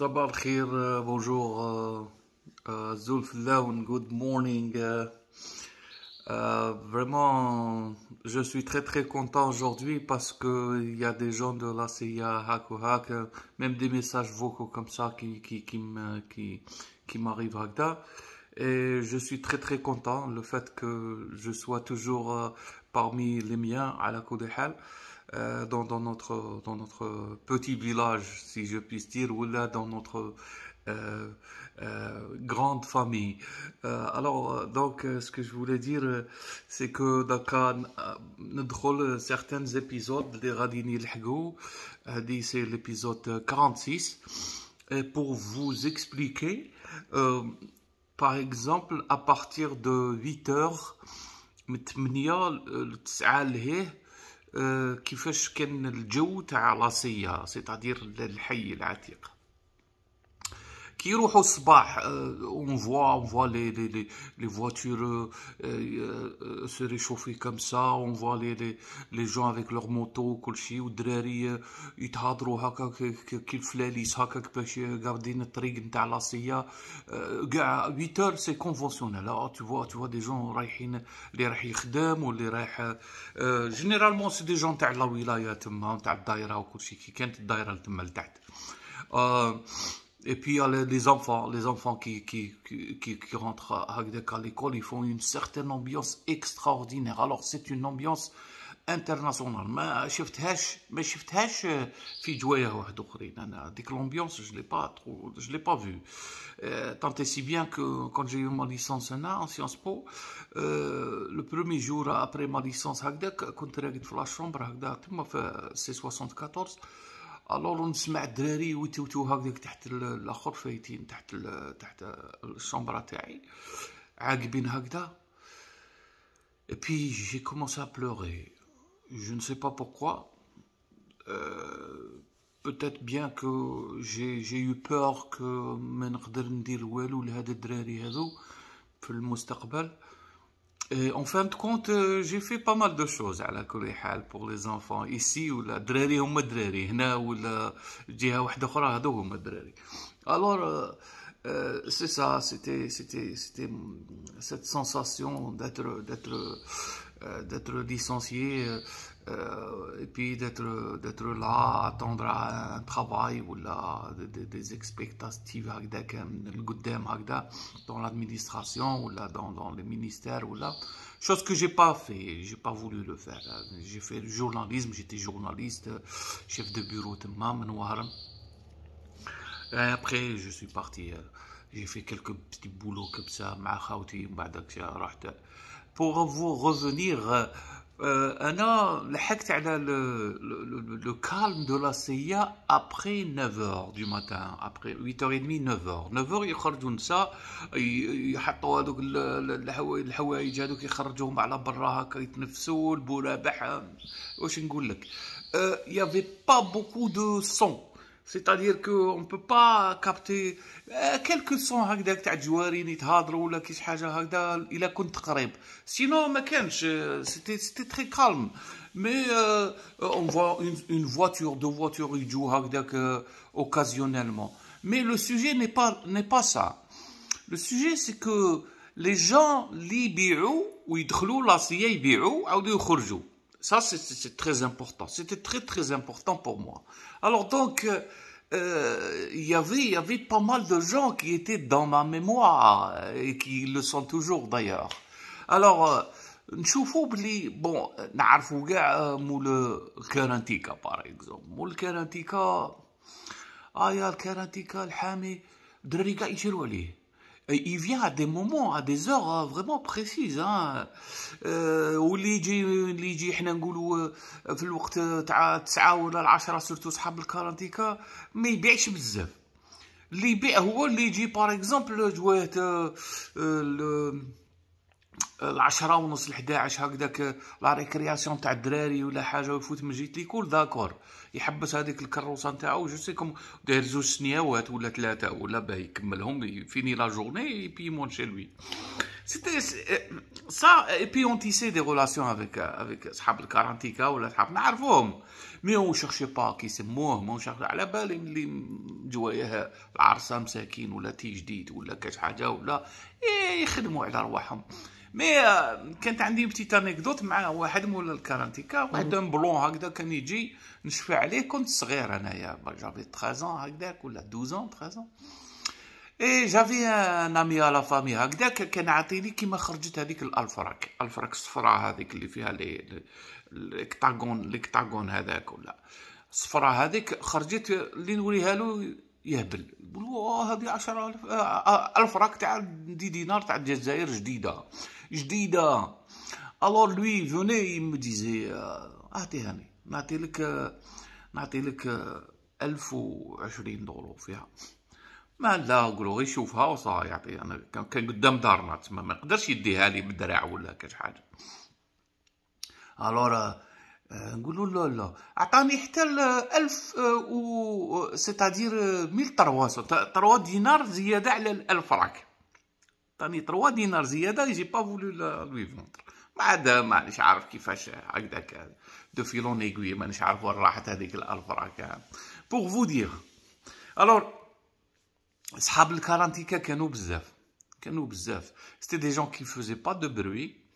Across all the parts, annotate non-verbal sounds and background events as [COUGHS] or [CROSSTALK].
Euh, bonjour euh, euh, Zulf good morning vraiment je suis très très content aujourd'hui parce que il y a des gens de la CIA même des messages vocaux comme ça qui qui qui qui, qui et je suis très très content le fait que je sois toujours parmi les miens à la Koudehal. Euh, dans, notre, dans notre petit village, si je puis dire, ou là dans notre euh, euh, grande famille. alors, donc, ce que je voulais dire, c'est que d'accord, nous certains épisodes des Radini Lhgo, c'est l'épisode 46, pour vous expliquer par exemple à partir de 8 heures 8 آه، كيفاش كان الجو تاع لاسيا سيتادير الحي العتيق يروحوا الصباح اون فوا اون فوا لي لي لي لي فواتور سي ريشوفي كوم سا اون فوا لي لي لي جون افيك لوغ موتو شيء والدراري يتهضروا هكا كي الفلاليس هكا باش قاردين الطريق نتاع لاسيا كاع 8 سي كونفونسيونيل تو فوا تو فوا دي جون رايحين اللي رايح يخدم واللي رايح جينيرالمون سي دي جون تاع لا ولايه تما تاع الدايره شيء كي كانت الدايره تما لتحت Et puis les, enfants, les enfants qui, qui, qui, rentrent à l'école, ils font une certaine ambiance extraordinaire. Alors c'est une ambiance internationale. Mais je euh, suis euh, euh, hein, je l'ai pas je l'ai pas vu tant et si bien que quand j'ai eu ma licence en Sciences Po le premier jour après ma licence à quand راقد في à la chambre à 74 الور نسمع الدراري ويتوتو هكذاك تحت الاخر فايتين تحت الـ تحت الشومبرا تاعي عاقبين هكذا ابي جي كومونس ا بلوغي جو نسي با بوكوا pas pourquoi. Euh, Peut-être bien que j'ai eu peur que ما نقدر ندير والو لهاد الدراري هادو في المستقبل. Et en fin de compte, euh, j'ai fait pas mal de choses à la Kulihal pour les enfants. Ici, ou la Dreri, ou Madreri. Ou la Djiha Wahdakhra, Hadou, Madreri. Alors, euh, euh, c'est ça, c'était cette sensation d'être d'être licencié euh, et puis d'être, d'être là, attendre un travail ou là, des, des expectatives dans l'administration ou là, dans, dans les ministères ou là. Chose que j'ai pas fait, j'ai pas voulu le faire. J'ai fait le journalisme, j'étais journaliste, chef de bureau de Mam Et après, je suis parti, euh, j'ai fait quelques petits boulots comme ça, pour vous revenir euh, Euh, انا لحقت على لو كالم دو لا سيا ابخي 9 دو ماتان ابخي 8h30 9h 9h يخرجوا نسا يحطوا هذوك الحوايج هذوك يخرجوهم على برا هكا يتنفسوا البولابح واش نقول لك يافي با بوكو دو سون c'est-à-dire qu'on ne peut pas capter euh, quelques sons هكذا تاع جوارين ou ولا quelque chose حاجه هكذا a كنت قريب sinon c'était c'était très calme mais euh, on voit une, voiture deux voitures ils jouent euh, occasionnellement mais le sujet n'est pas pas ça le sujet c'est que les gens ils اللي يبيعوا la ils ils عاودوا يخرجوا ça, c'est très important. C'était très, très important pour moi. Alors donc, euh, euh, il y avait, pas mal de gens qui étaient dans ma mémoire euh, et qui le sont toujours d'ailleurs. Alors, بلي كاع مول Le karantika exemple. il vient à des moments à des heures vraiment précises hein واللي يجي اللي يجي حنا نقولوا في الوقت تاع 9 ولا 10 سورتو صحاب الكارانتيكا ما يبيعش بزاف اللي يبيع هو اللي يجي باغ اكزومبل جوات العشرة ونص الحداعش هكذاك لا ريكرياسيون تاع الدراري ولا حاجه ويفوت من جيت ليكول داكور يحبس هذيك الكروسه نتاعو جو سيكم داير زوج سنياوات ولا ثلاثه ولا باه يكملهم فيني لا جورني بي مون شي لوي سيتي سا اي بي اون تيسي دي غولاسيون افيك افيك اصحاب الكارانتيكا ولا اصحاب نعرفوهم مي هو شيخشي با كيسموه ما شيخ على بالي اللي جوايها العرسه مساكين ولا تي جديد ولا كاش حاجه ولا إيه، يخدموا على رواحهم مي كانت عندي بتيت انيكدوت مع واحد مولا الكارانتيكا واحد بلون هكذا كان يجي نشفى عليه كنت صغير انايا جافي 13 هكذاك ولا 12 13 اي جافي ان امي لا فامي هكذاك كان عاطيني كيما خرجت هذيك الالفراك الفراك الصفراء هذيك اللي فيها لي الاكتاغون الاكتاغون هذاك ولا الصفرة هذيك خرجت اللي نوريها له يهبل يقول واه هذه 10000 1000 آه، آه، راك تاع دي دينار تاع الجزائر جديده جديده الور لوي فوني me disait آه، اعطيها لي نعطي لك نعطي لك 1020 دولار فيها ما لا قولوا غير شوفها وصا يعطي انا كان قدام دارنا تما ما يقدرش يديها لي بالدراع ولا كاش حاجه الوغ نقولوا لا لا عطاني حتى ل 1000 و سيتادير 1300 3 دينار زياده على 1000 فرانك عطاني 3 دينار زياده جي با فولو لوي فونتر بعد ما مانيش عارف كيفاش هكذاك دو فيلون ايغوي ما مانيش عارف وين راحت هذيك ال 1000 فرانك بوغ فو دير الوغ صحاب الكارانتيكا كانوا بزاف كانوا بزاف سيتي دي جون كي فوزي با دو بروي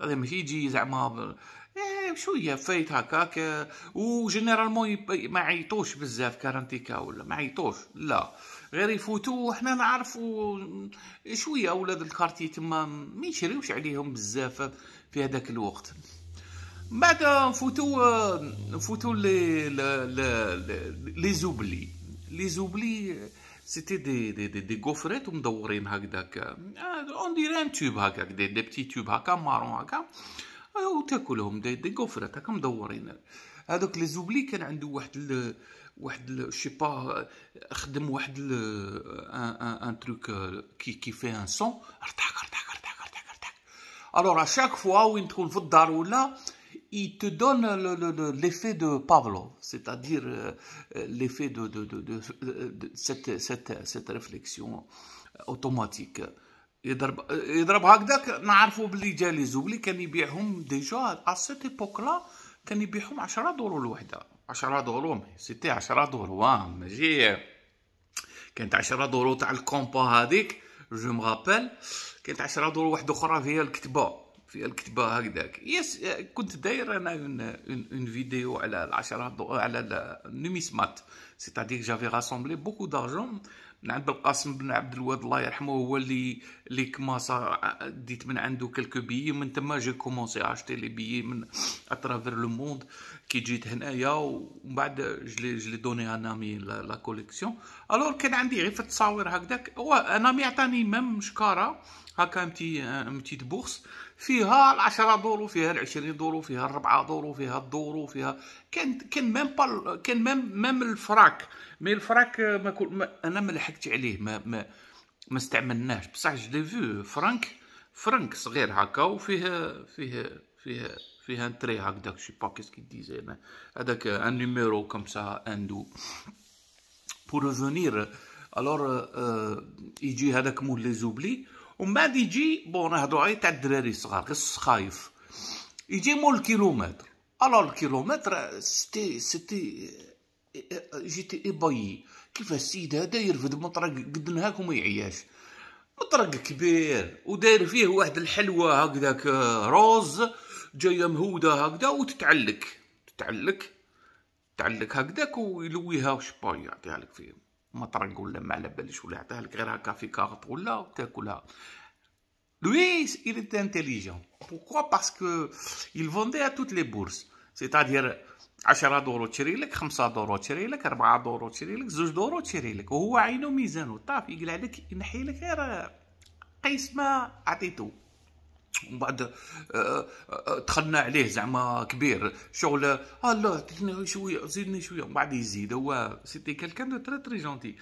هذا مش يجي زعما شويه فايت هكاك وجينيرالمون ما يعيطوش بزاف كارانتيكا ولا ما يعيطوش لا غير يفوتو وحنا نعرفو شويه اولاد الكارتي تما ما يشريوش عليهم بزاف في هذاك الوقت بعد نفوتو نفوتوا لي لي زوبلي لي زوبلي سيتي دي دي دي, دي غوفريت ومدورين هكذاك اون ديري ان تيوب هكذاك دي, دي بتي تيوب هكا مارون هكا تاكلهم دي دي غوفريت هكا مدورين هذوك لي زوبلي كان عنده واحد ال... واحد ال... شي با خدم واحد ال... ان ان, تروك كي كي في ان سون ارتاك ارتاك ارتاك ارتاك ارتاك الوغ شاك فوا وين تكون في الدار ولا il te donne l'effet le, le, de Pavlov, c'est-à-dire euh, l'effet de, de, de, de de, cette, cette, cette, réflexion automatique. يضرب هكذاك نعرفوا بلي جا لي زوبلي كان يبيعهم ديجا على سيت لا كان يبيعهم 10 دولار الوحده 10 دولار سيتي 10 دولار ماشي كانت 10 دولار تاع الكومبا هذيك جو مغابيل كانت 10 دولار واحده اخرى فيها الكتبه في الكتبه هكذاك يس كنت داير انا اون فيديو على العشرة على النوميسمات سيتادير جافي راسومبلي بوكو دارجون من عند القاسم بن عبد الواد الله يرحمه هو اللي اللي صار آه، ديت من عنده كلكو بيي من تما جي كومونسي اشتي لي بيي من اترافير لو موند كي جيت هنايا ومن بعد جلي جلي دوني مي لا كوليكسيون الور كان عندي غير في التصاوير هكذاك هو مي عطاني ميم شكاره هكا امتي امتي بورس فيها العشرة دور وفيها العشرين دور وفيها الربعة دور وفيها الدور وفيها كان كان ميم با كان ميم ميم الفراك مي الفراك ما, كل ما انا ما لحقتش عليه ما ما ما استعملناهش بصح جو فيو فرانك فرانك صغير هكا وفيه فيه فيه فيه ان تري هكذاك شي با كيسكي ديزي انا هذاك ان نيميرو كوم سا ان دو بور فونير الور يجي هذاك مول لي زوبلي ومن بعد يجي بون هادو غير تاع الدراري الصغار غير خايف يجي مول الكيلومتر الو الكيلومتر سيتي سيتي جيتي ابايي كيف السيد هذا يرفد مطرق قد نهاك وما يعياش مطرق كبير وداير فيه واحد الحلوه هكذاك روز جايه مهوده هكذا وتتعلق تتعلق تعلق هكذاك ويلويها وشباي يعطيها لك فيه مطرق ولا ما على باليش ولا عطاها لك غير هكا في كارط ولا تاكلها لويس il était intelligent. Pourquoi Parce que il vendait à toutes les bourses. cest a 10 دورو تشري لك 5 دورو تشري لك 4 دورو تشري لك 2 دورو تشري لك وهو عينو ميزانو طاف يقلع لك ينحي لك غير قيس ما عطيتو ومن بعد آه، آه، آه، دخلنا عليه زعما كبير شغل اه لا زدني شويه زيدني شويه ومن بعد يزيد هو سيتي كالكان دو تري تري جونتي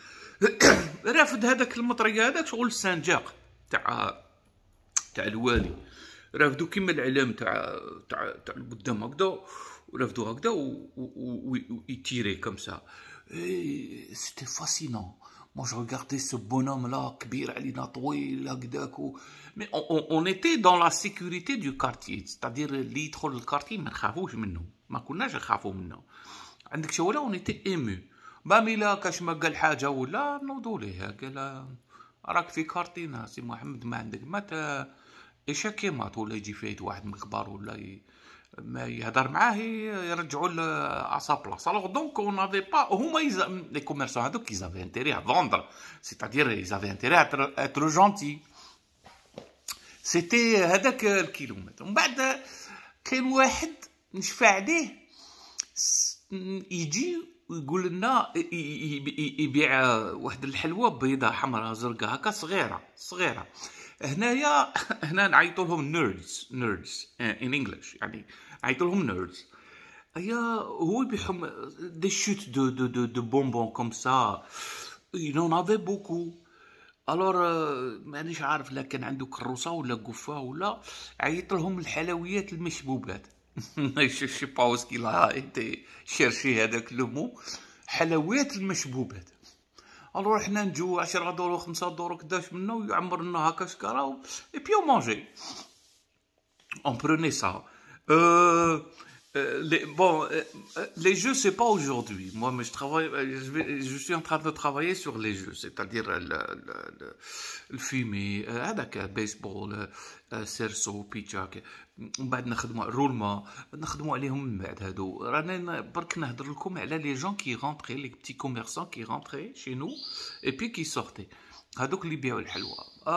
[COUGHS] رافد هذاك المطري هذاك شغل السنجاق تاع تاع الوالي رافدو كيما العلم تاع تاع تاع القدام هكذا ورافدو هكذا ويتيري كم سا إيه، سيتي فاسينون Moi, je regardais ce bonhomme-là, Kbir Alina Touil, Agdaku. Mais on, on, on, était dans la sécurité du quartier. C'est-à-dire, les trolls du quartier, ما نخافوش منه. ما كناش نخافوا منه. عندك شو ولا on était ému. ما ميلا كاش ما قال حاجه ولا نوضوا ليه قال راك في كارتينا سي محمد ما عندك ما تا ايشاكي مات ولا يجي فايت واحد من الكبار ولا ي... ما يهضر معاه يرجعوا ل سا بلاص الوغ دونك اون افي با هما يز... لي كوميرسون هذوك يزافي انتيري ا فوندر سيتادير يزافي انتيري اتر جونتي سيتي هذاك الكيلومتر ومن بعد كاين واحد نشفى عليه يجي ويقول لنا يبيع واحد الحلوه بيضاء حمراء زرقاء هكا صغيره صغيره هنايا هنا نعيطوا لهم نيردز نيردز ان انجلش يعني نعيطوا لهم نيردز ايا هو بيحم دي شوت دو دو دو دو بونبون كوم سا يو نو avait بوكو الور euh, مانيش عارف لا كان عنده كروسه ولا قفه ولا عيط لهم الحلويات المشبوبات شي باوسكي لا ايتي شيرشي هذاك لو مو حلويات المشبوبات الو حنا نجوع 10 دور و5 دور وكداش منه ويعمر لنا هكا شكاره و... بيو مونجي اون بروني سا أه... Euh, bon, euh, euh, les jeux, ce n'est pas aujourd'hui. Moi, je suis en train de travailler sur les jeux. C'est-à-dire le fumeur, le ah, baseball, le cerceau, le pitch. On va faire des roulments. On va faire gens qui rentraient, les petits commerçants qui rentraient chez nous et puis qui sortaient. C'est ce qui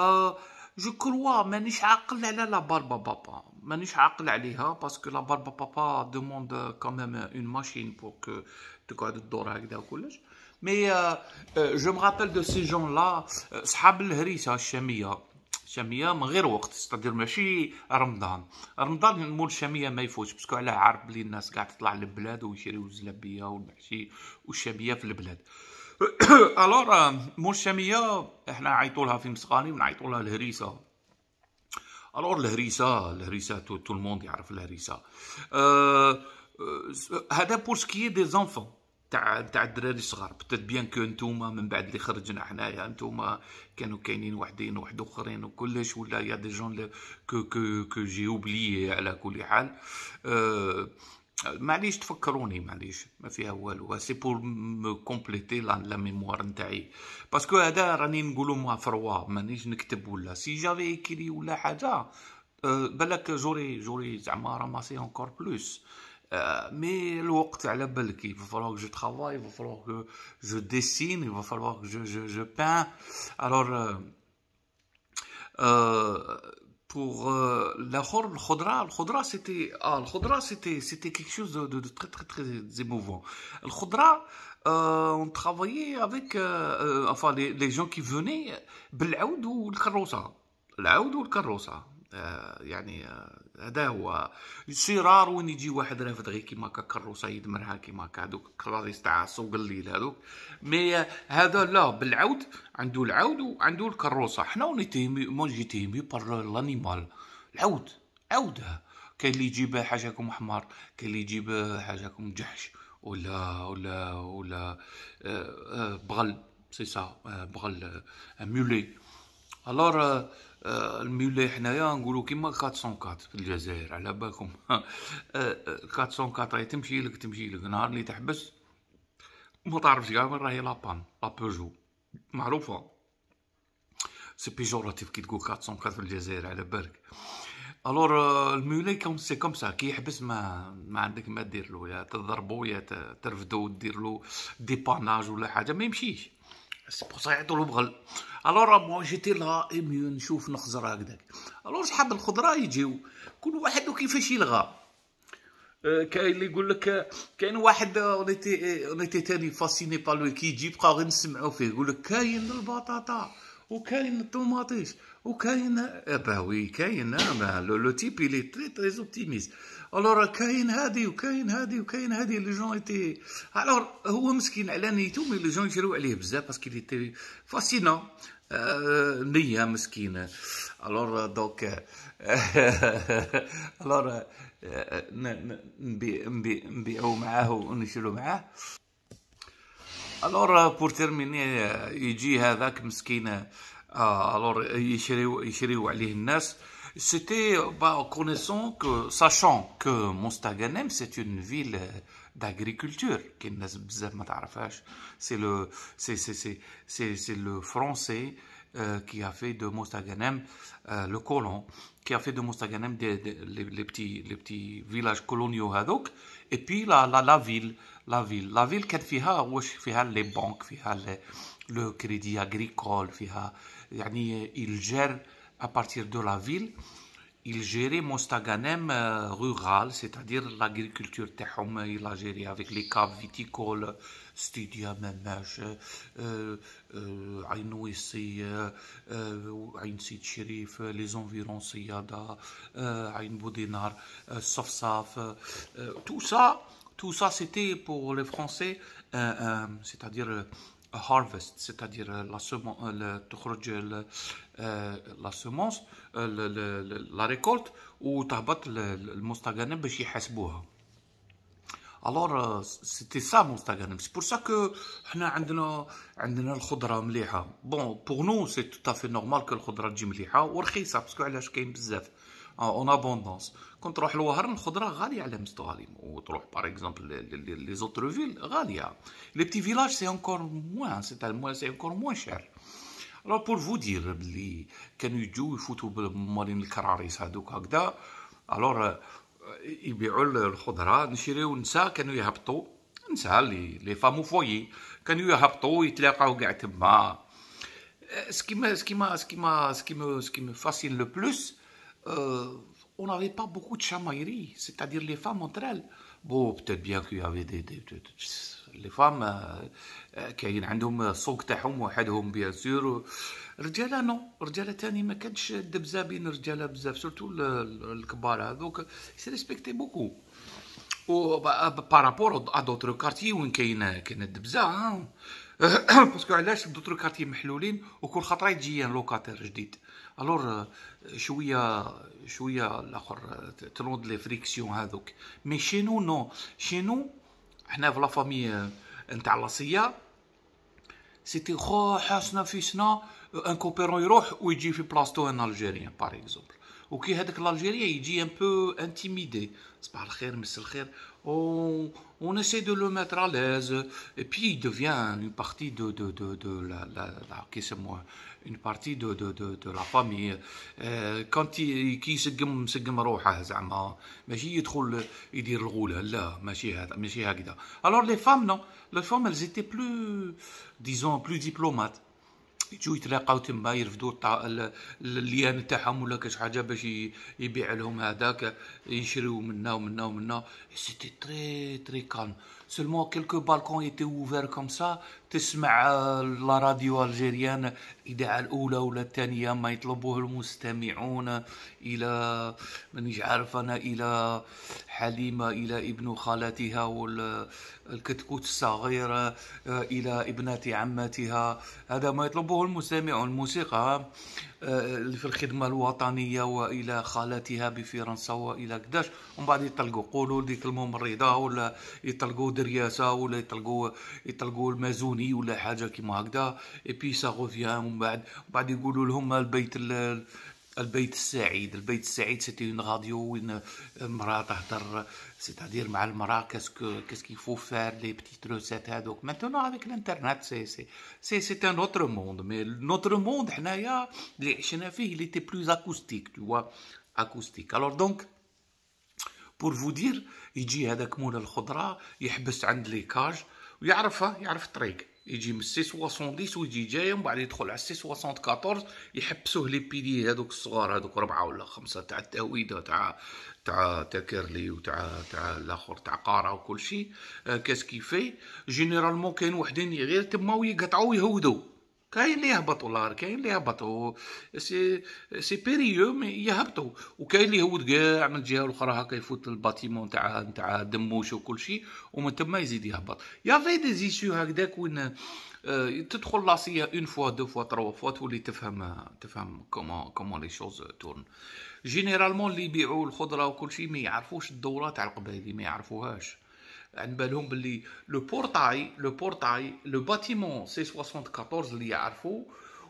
Je crois, mais je n'ai la barbe. Je ne مانيش عاقل عليها باسكو لا باربا بابا دوموند كوميم اون ماشين بور كو تقعد الدور هكذا وكلش مي جو مي رابيل دو سي جون لا صحاب الهريسه الشاميه الشاميه من غير وقت ستادير ماشي رمضان رمضان مول الشاميه ما يفوتش باسكو علاه عارف بلي الناس قاع تطلع للبلاد ويشريو الزلابيه والمحشي والشاميه في البلاد الوغ مول الشاميه احنا عيطولها في مسقاني ونعيطولها الهريسه الور الهريسه الهريسه تو, تو الموند يعرف الهريسه هذا بور سكي دي زانفون تاع تاع الدراري الصغار بتات بيان كو نتوما من بعد اللي خرجنا حنايا نتوما كانوا كاينين وحدين وحد اخرين وكلش ولا يا دي جون كو كو كو جي اوبلي على كل حال أه معليش تفكروني معليش ما فيها والو سي بور مو كومبليتي لا ميموار نتاعي باسكو هذا راني نقولو مو فروا مانيش نكتب ولا سي جافي كيلي ولا حاجه آه، بالك جوري جوري زعما راماسي اونكور بلوس مي الوقت على بالك il va جو que je travaille il va جو que جو dessine il pour euh, la khor, le khodra, le khodra c'était ah, c'était c'était quelque chose de, très très très émouvant. Le khodra euh, on travaillait avec euh, enfin les, gens qui venaient l'aoud ou le carrossa. L'aoud ou le carrossa. آه، يعني آه، هذا هو سي رار وين يجي واحد رافد غير كيما هكا كروسه يدمرها كيما هكا هذوك كلاضيس تاع سوق الليل هذوك مي هذا لا بالعود عنده العود وعنده الكروسه حنا ونيتيمي مون جيتيمي بار لانيمال العود عوده كاين اللي يجيب حاجاكم حمار كاين اللي يجيب حاجاكم جحش ولا ولا ولا آه، بغل سي سا بغل مولي الور الميولي حنايا نقولوا كيما 404 في الجزائر على بالكم 404 تمشي لك تمشي لك نهار اللي تحبس ما تعرفش كاع وين راهي لابان لا بيجو معروفه سي بيجوراتيف كي تقول 404 في الجزائر على بالك الور الميولي كوم سي كوم سا كي يحبس ما ما عندك ما دير له يا تضربو يا ترفدو دير له ديباناج ولا حاجه ما يمشيش سي بور يعطوا له بغل الور مو جيتي لا اميون نشوف نخزر هكذاك الور صحاب الخضره يجيو كل واحد وكيفاش يلغى أه، كاين اللي يقول لك كاين واحد اونيتي اونيتي تاني فاسيني با لو كي يجي بقى غير نسمعوا فيه يقول لك كاين البطاطا وكاين الطوماطيش وكاين باوي آه، كاين لو لو تيب لي تري تري اوبتيميست الور كاين هادي وكاين هادي وكاين هادي لي جون ايتي الور هو مسكين على نيتو مي لي جون يجرو عليه بزاف باسكو لي تي فاسينون Alors, pour terminer, il dit alors, il c'était en connaissant que, sachant que Mostaganem, c'est une ville d'agriculture c'est le c'est le français euh, qui a fait de Mostaganem euh, le colon, qui a fait de Mostaganem des, les, petits, les petits villages coloniaux hein, et puis la, la, la ville, la ville, la ville fait hein, hein, les banques, le crédit agricole, il gère à partir de la ville il gérait Mostaganem euh, rural, c'est-à-dire l'agriculture terre, euh, il a géré avec les caves viticoles, Studia Memesh, euh, Ainouissi, Ain Ain Sid les environs Siyada, Ain Boudinar, Safsaf, tout ça, tout ça c'était pour les Français, c'est-à-dire harvest, c'est-à-dire euh, la semence, تخرج لا سومونس لا ريكولت وتهبط المستغنم باش يحاسبوها الوغ سيتي سا مستغنم سي بور سا كو حنا عندنا عندنا الخضره مليحه بون بور نو سي تو تافي نورمال كو الخضره تجي مليحه ورخيصه باسكو علاش كاين بزاف اون ابوندونس كنت تروح لوهرن الخضره غاليه على مستوى غالي وتروح باغ اكزومبل لي زوتر فيل غاليه لي بتي فيلاج سي انكور موان سي انكور موان شير الو بور فو دير بلي كانوا يجوا يفوتوا بالمالين الكراريس هذوك هكذا الو يبيعوا الخضره نشريو نساء كانوا يهبطوا نساء لي لي فامو فوي كانوا يهبطوا يتلاقاو كاع تما سكيما سكيما سكيما سكيما سكيما فاسين لو بلوس euh, on n'avait pas beaucoup de chamaillerie, c'est-à-dire les femmes entre elles. Bon, peut-être bien qu'il y avait des, des, des les femmes كاين عندهم السوق تاعهم وحدهم بيان سور رجاله نو رجاله تاني ما كانش الدبزه بين رجاله بزاف سورتو الكبار هذوك سي ريسبكتي بوكو و بارابور ا دوتر كارتي وين كاين كاين الدبزه باسكو علاش دوتر كارتي محلولين وكل خطره يجي لوكاتير جديد الور euh, شويه شويه الاخر تنوض لي فريكسيون هذوك مي شينو نو شينو حنا في لافامي آه، نتاع لاصيه سيتي خو حاسنا فيسنا ان آه، كوبيرون يروح ويجي في بلاصتو ان الجيريان باغ اكزومبل وكي هذاك l'Algérien يجي ان on essaie de le mettre à l'aise et puis il devient une partie de de la moi une partie de la famille euh, quand alors les femmes non les femmes elles étaient plus disons plus diplomates يجوا يتلاقاو تما يرفدوا الليان تاعهم ولا كاش حاجه باش يبيع لهم هذاك يشريو منا ومنا ومنا سيتي تري تري كالم سولمون كيلكو بالكون ايتي اوفر كوم سا تسمع آه، لا راديو الجيريان الاذاعه الاولى ولا الثانيه ما يطلبوه المستمعون الى مانيش عارف انا الى حليمة إلى ابن خالتها والكتكوت الصغير آه، إلى ابنة عمتها هذا ما يطلبه المستمع الموسيقى آه، آه، في الخدمة الوطنية وإلى خالتها بفرنسا وإلى كداش ومن بعد يطلقوا قولوا ديك الممرضة ولا يطلقوا درياسة ولا يطلقوا يطلقوا المازوني ولا حاجة كيما هكذا إي بي سا غوفيان ومن بعد ومن بعد يقولوا لهم البيت البيت السعيد البيت السعيد سيتي اون راديو وين مراه تهضر سيتادير مع المراه كاسك كاسك يفو فار لي بيتي تروسات هادوك مانتونا افيك الانترنت سي سي سي سي ان اوتر موند مي نوتر موند حنايا لي عشنا فيه لي تي بلوز اكوستيك تو اكوستيك الوغ دونك بور فو دير يجي هذاك مول الخضره يحبس عند لي كاج ويعرفها يعرف الطريق يجي من سي 70 ويجي جاي ومن بعد يدخل على سي 74 يحبسوه لي بيلي هذوك الصغار هذوك ربعه ولا خمسه تاع التاويده تاع تاع كيرلي وتاع تاع الاخر تاع قاره وكل شيء كاس كيفي جينيرالمون كاين وحدين غير تما ويقطعوا ويهودوا كاين اللي يهبط لار كاين اللي يهبطوا سي سي بيريو يهبطوا وكاين اللي يهود كاع من الجهه الاخرى هكا يفوت الباتيمون تاع تاع دموش وكل شيء ومن تما يزيد يهبط في دي زيسيو هكذاك وين تدخل لاسيا اون فوا دو فوا تروا فوا تولي تفهم تفهم كومون كومون لي شوز تورن جينيرالمون اللي يبيعوا الخضره وكل شيء ما يعرفوش الدوره تاع القبائل ما يعرفوهاش عند بالهم باللي لو بورتاي لو بورتاي لو باتيمون سي 74 اللي يعرفوا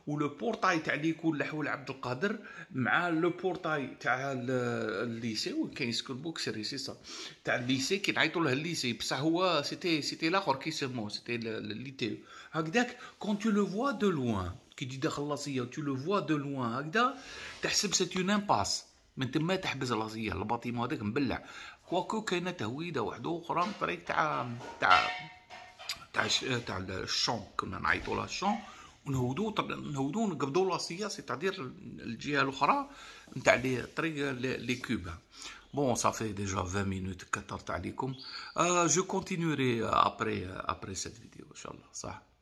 ولو بورتاي تاع اللي يكون لحول عبد القادر مع لو بورتاي تاع الليسي وين كاين سكول بوكسري سي سا تاع الليسي نعيطوا له الليسي بصح هو سيتي سيتي لاخر كي سموه سيتي تي هكذاك كون تو لو فوا دو لوان كي تجي داخل لاصيه تو لو فوا دو لوان هكذا تحسب سيت اون امباس من تما تحبس لاصيه الباطيمون هذاك مبلع كواكو كاينه تهويده وحده اخرى من طريق تاع تاع تاع تاع الشون كنا نعيطوا لها الشون ونهودو نهودو نقبضوا تاع دير الجهه الاخرى نتاع لي طريق لي كوبا مينوت ça عليكم déjà جو كونتينيوري ابري ابري سيت فيديو ان شاء الله صح